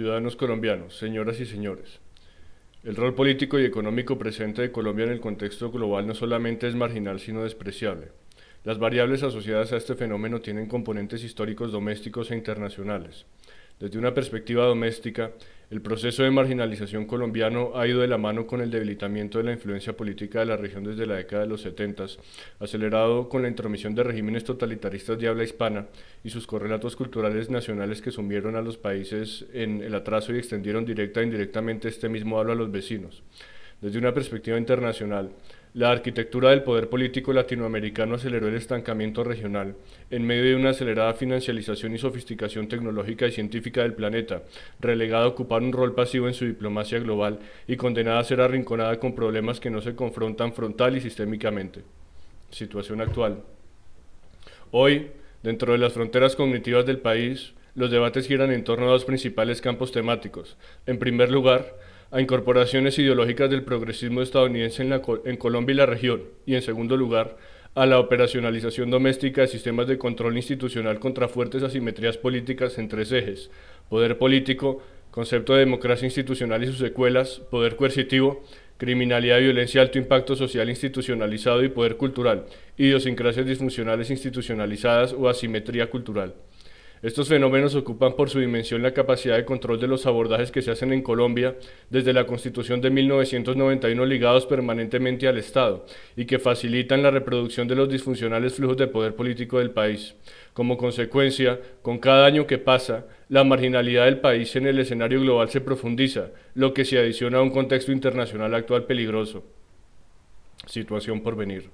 Ciudadanos colombianos, señoras y señores, el rol político y económico presente de Colombia en el contexto global no solamente es marginal, sino despreciable. Las variables asociadas a este fenómeno tienen componentes históricos domésticos e internacionales. Desde una perspectiva doméstica, el proceso de marginalización colombiano ha ido de la mano con el debilitamiento de la influencia política de la región desde la década de los 70, acelerado con la intromisión de regímenes totalitaristas de habla hispana y sus correlatos culturales nacionales que sumieron a los países en el atraso y extendieron directa e indirectamente este mismo habla a los vecinos. Desde una perspectiva internacional, la arquitectura del poder político latinoamericano aceleró el estancamiento regional, en medio de una acelerada financialización y sofisticación tecnológica y científica del planeta, relegada a ocupar un rol pasivo en su diplomacia global y condenada a ser arrinconada con problemas que no se confrontan frontal y sistémicamente. Situación actual. Hoy, dentro de las fronteras cognitivas del país, los debates giran en torno a dos principales campos temáticos. En primer lugar, a incorporaciones ideológicas del progresismo estadounidense en, Colombia y la región, y en segundo lugar, a la operacionalización doméstica de sistemas de control institucional contra fuertes asimetrías políticas en tres ejes, poder político, concepto de democracia institucional y sus secuelas, poder coercitivo, criminalidad y violencia, alto impacto social institucionalizado y poder cultural, idiosincrasias disfuncionales institucionalizadas o asimetría cultural. Estos fenómenos ocupan por su dimensión la capacidad de control de los abordajes que se hacen en Colombia desde la Constitución de 1991 ligados permanentemente al Estado y que facilitan la reproducción de los disfuncionales flujos de poder político del país. Como consecuencia, con cada año que pasa, la marginalidad del país en el escenario global se profundiza, lo que se adiciona a un contexto internacional actual peligroso. Situación por venir.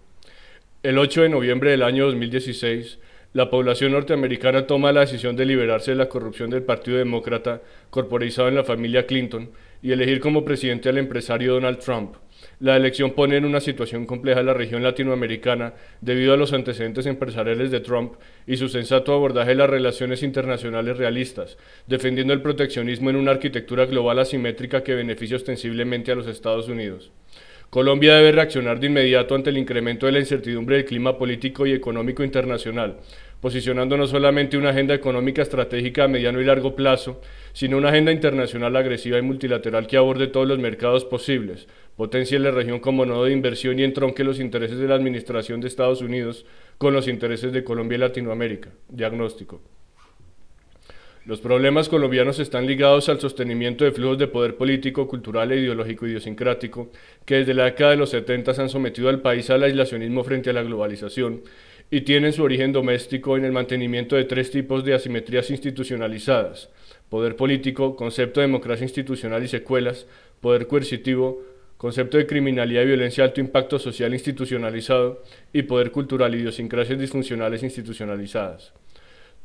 El 8 de noviembre del año 2016, la población norteamericana toma la decisión de liberarse de la corrupción del Partido Demócrata, corporizado en la familia Clinton, y elegir como presidente al empresario Donald Trump. La elección pone en una situación compleja la región latinoamericana debido a los antecedentes empresariales de Trump y su sensato abordaje de las relaciones internacionales realistas, defendiendo el proteccionismo en una arquitectura global asimétrica que beneficia ostensiblemente a los Estados Unidos. Colombia debe reaccionar de inmediato ante el incremento de la incertidumbre del clima político y económico internacional, posicionando no solamente una agenda económica estratégica a mediano y largo plazo, sino una agenda internacional agresiva y multilateral que aborde todos los mercados posibles, potencie la región como nodo de inversión y entronque los intereses de la Administración de Estados Unidos con los intereses de Colombia y Latinoamérica. Diagnóstico. Los problemas colombianos están ligados al sostenimiento de flujos de poder político, cultural e ideológico idiosincrático que desde la década de los 70 han sometido al país al aislacionismo frente a la globalización y tienen su origen doméstico en el mantenimiento de tres tipos de asimetrías institucionalizadas, poder político, concepto de democracia institucional y secuelas, poder coercitivo, concepto de criminalidad y violencia alto impacto social institucionalizado y poder cultural, y idiosincrasias disfuncionales institucionalizadas.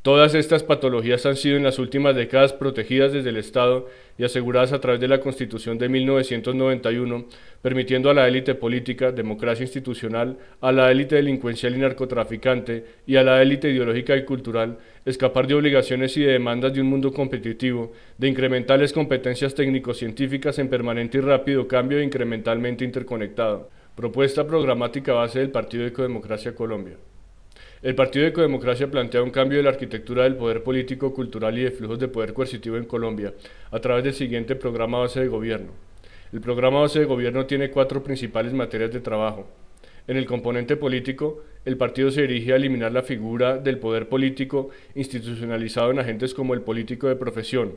Todas estas patologías han sido en las últimas décadas protegidas desde el Estado y aseguradas a través de la Constitución de 1991, permitiendo a la élite política, democracia institucional, a la élite delincuencial y narcotraficante y a la élite ideológica y cultural escapar de obligaciones y de demandas de un mundo competitivo, de incrementales competencias técnico-científicas en permanente y rápido cambio e incrementalmente interconectado. Propuesta programática base del Partido de Ecodemocracia Colombia. El Partido de Ecodemocracia plantea un cambio de la arquitectura del poder político, cultural y de flujos de poder coercitivo en Colombia a través del siguiente programa base de gobierno. El programa base de gobierno tiene cuatro principales materias de trabajo. En el componente político, el partido se dirige a eliminar la figura del poder político institucionalizado en agentes como el político de profesión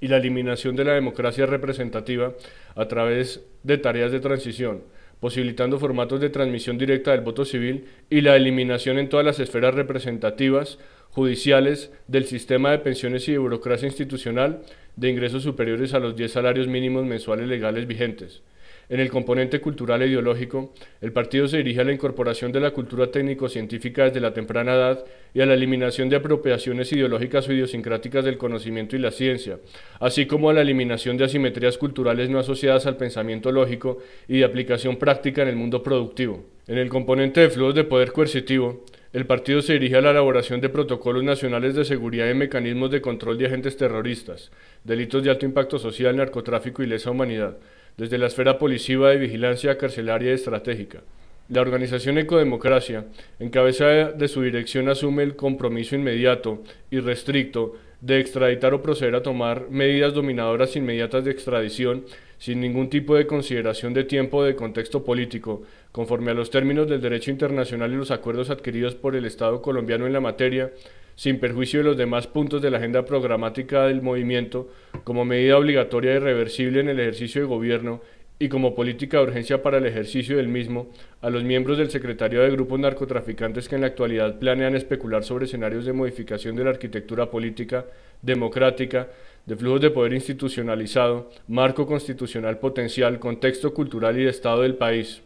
y la eliminación de la democracia representativa a través de tareas de transición posibilitando formatos de transmisión directa del voto civil y la eliminación en todas las esferas representativas, judiciales, del sistema de pensiones y de burocracia institucional de ingresos superiores a los 10 salarios mínimos mensuales legales vigentes. En el componente cultural e ideológico, el partido se dirige a la incorporación de la cultura técnico-científica desde la temprana edad y a la eliminación de apropiaciones ideológicas o idiosincráticas del conocimiento y la ciencia, así como a la eliminación de asimetrías culturales no asociadas al pensamiento lógico y de aplicación práctica en el mundo productivo. En el componente de flujos de poder coercitivo, el partido se dirige a la elaboración de protocolos nacionales de seguridad y mecanismos de control de agentes terroristas, delitos de alto impacto social, narcotráfico y lesa humanidad, desde la esfera policiva de vigilancia carcelaria y estratégica. La organización Ecodemocracia, encabezada de su dirección, asume el compromiso inmediato y restricto de extraditar o proceder a tomar medidas dominadoras inmediatas de extradición sin ningún tipo de consideración de tiempo o de contexto político, conforme a los términos del derecho internacional y los acuerdos adquiridos por el Estado colombiano en la materia, sin perjuicio de los demás puntos de la agenda programática del movimiento, como medida obligatoria y e reversible en el ejercicio de gobierno y como política de urgencia para el ejercicio del mismo, a los miembros del Secretario de grupos narcotraficantes que en la actualidad planean especular sobre escenarios de modificación de la arquitectura política, democrática, de flujos de poder institucionalizado, marco constitucional potencial, contexto cultural y de Estado del país.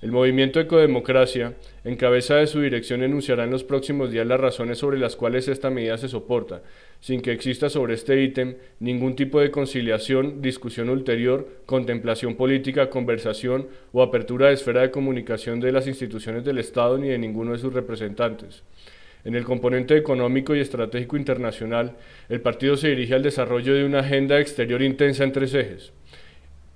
El movimiento Ecodemocracia, en cabeza de su dirección, enunciará en los próximos días las razones sobre las cuales esta medida se soporta, sin que exista sobre este ítem ningún tipo de conciliación, discusión ulterior, contemplación política, conversación o apertura de esfera de comunicación de las instituciones del Estado ni de ninguno de sus representantes. En el componente económico y estratégico internacional, el partido se dirige al desarrollo de una agenda exterior intensa en tres ejes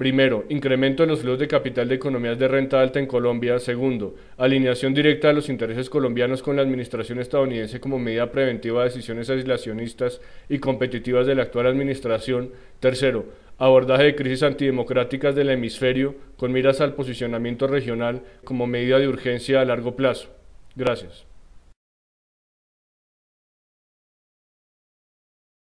Primero, incremento en los flujos de capital de economías de renta alta en Colombia. Segundo, alineación directa de los intereses colombianos con la administración estadounidense como medida preventiva de decisiones aislacionistas y competitivas de la actual administración. Tercero, abordaje de crisis antidemocráticas del hemisferio con miras al posicionamiento regional como medida de urgencia a largo plazo. Gracias.